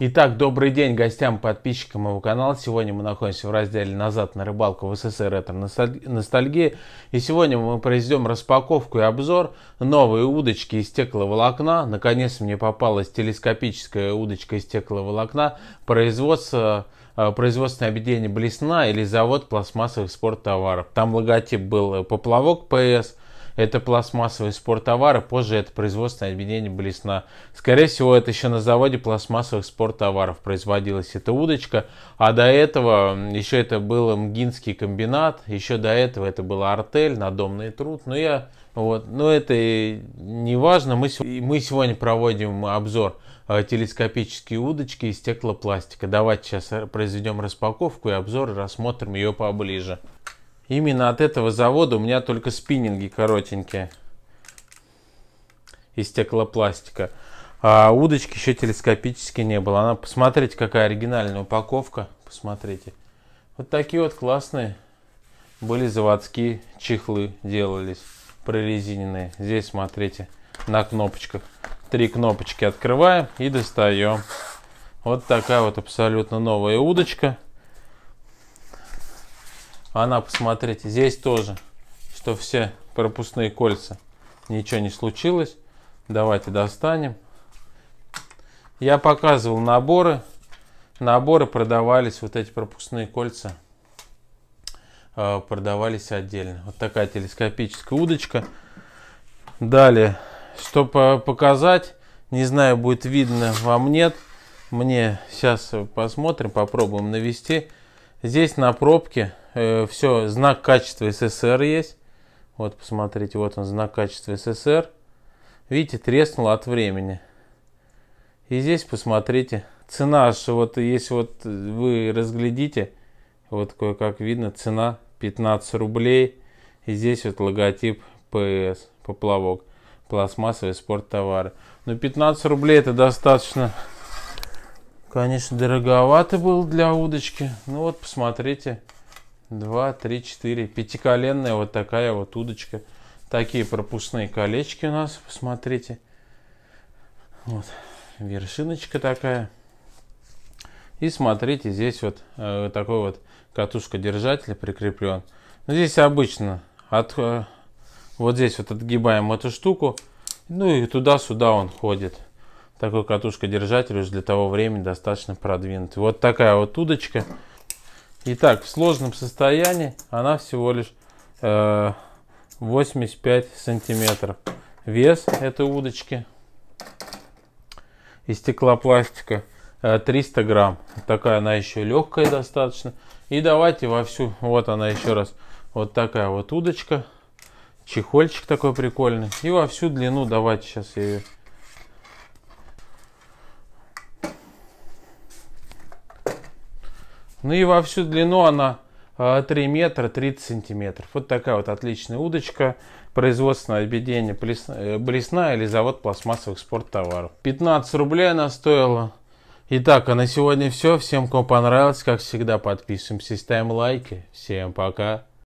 Итак, добрый день гостям, подписчикам моего канала. Сегодня мы находимся в разделе «Назад на рыбалку в СССР. Ретро-ностальгия». И сегодня мы произведем распаковку и обзор новой удочки из стекловолокна. Наконец мне попалась телескопическая удочка из стекловолокна производства э, производственное объединение «Блесна» или завод пластмассовых спорттоваров. Там логотип был э, поплавок ПС – это пластмассовые спорттовары, позже это производственное объединение Блесна. Скорее всего, это еще на заводе пластмассовых спорттоваров производилась эта удочка, а до этого еще это был Мгинский комбинат, еще до этого это была артель, надомный труд, но ну, я вот. Но ну, это не важно. Мы, мы сегодня проводим обзор э, телескопические удочки из стеклопластика. Давайте сейчас э, произведем распаковку и обзор, рассмотрим ее поближе. Именно от этого завода у меня только спиннинги коротенькие из стеклопластика. А удочки еще телескопически не было. Она, посмотрите, какая оригинальная упаковка. Посмотрите. Вот такие вот классные были заводские чехлы делались прорезиненные. Здесь, смотрите, на кнопочках. Три кнопочки открываем и достаем. Вот такая вот абсолютно новая удочка она, посмотрите, здесь тоже, что все пропускные кольца, ничего не случилось. Давайте достанем. Я показывал наборы. Наборы продавались, вот эти пропускные кольца э, продавались отдельно. Вот такая телескопическая удочка. Далее, чтобы показать, не знаю, будет видно вам нет. Мне сейчас посмотрим, попробуем навести. Здесь на пробке э, все, знак качества СССР есть. Вот, посмотрите, вот он, знак качества СССР. Видите, треснул от времени. И здесь, посмотрите, цена что вот если вот вы разглядите, вот кое-как видно, цена 15 рублей. И здесь вот логотип ПС, поплавок, пластмассовый спорттовары. Но ну, 15 рублей это достаточно, конечно, дороговато было для удочки. Ну вот, посмотрите, два, три, четыре. Пятиколенная вот такая вот удочка. Такие пропускные колечки у нас, посмотрите. Вот, вершиночка такая. И смотрите, здесь вот э, такой вот катушка-держатель прикреплен. Ну, здесь обычно от, э, вот здесь вот отгибаем эту штуку. Ну и туда-сюда он ходит. Такой катушка-держатель уже для того времени достаточно продвинутый. Вот такая вот удочка. Итак, в сложном состоянии она всего лишь э, 85 сантиметров. Вес этой удочки из стеклопластика 300 э, грамм. Такая она еще легкая достаточно. И давайте вовсю, вот она еще раз, вот такая вот удочка. Чехольчик такой прикольный. И во всю длину давайте сейчас я ее Ну и во всю длину она 3 э, метра 30 сантиметров. Вот такая вот отличная удочка. Производственное объединение Блесна э, или завод пластмассовых спорттоваров. 15 рублей она стоила. Итак, а на сегодня все. Всем, кому понравилось, как всегда, подписываемся, ставим лайки. Всем пока.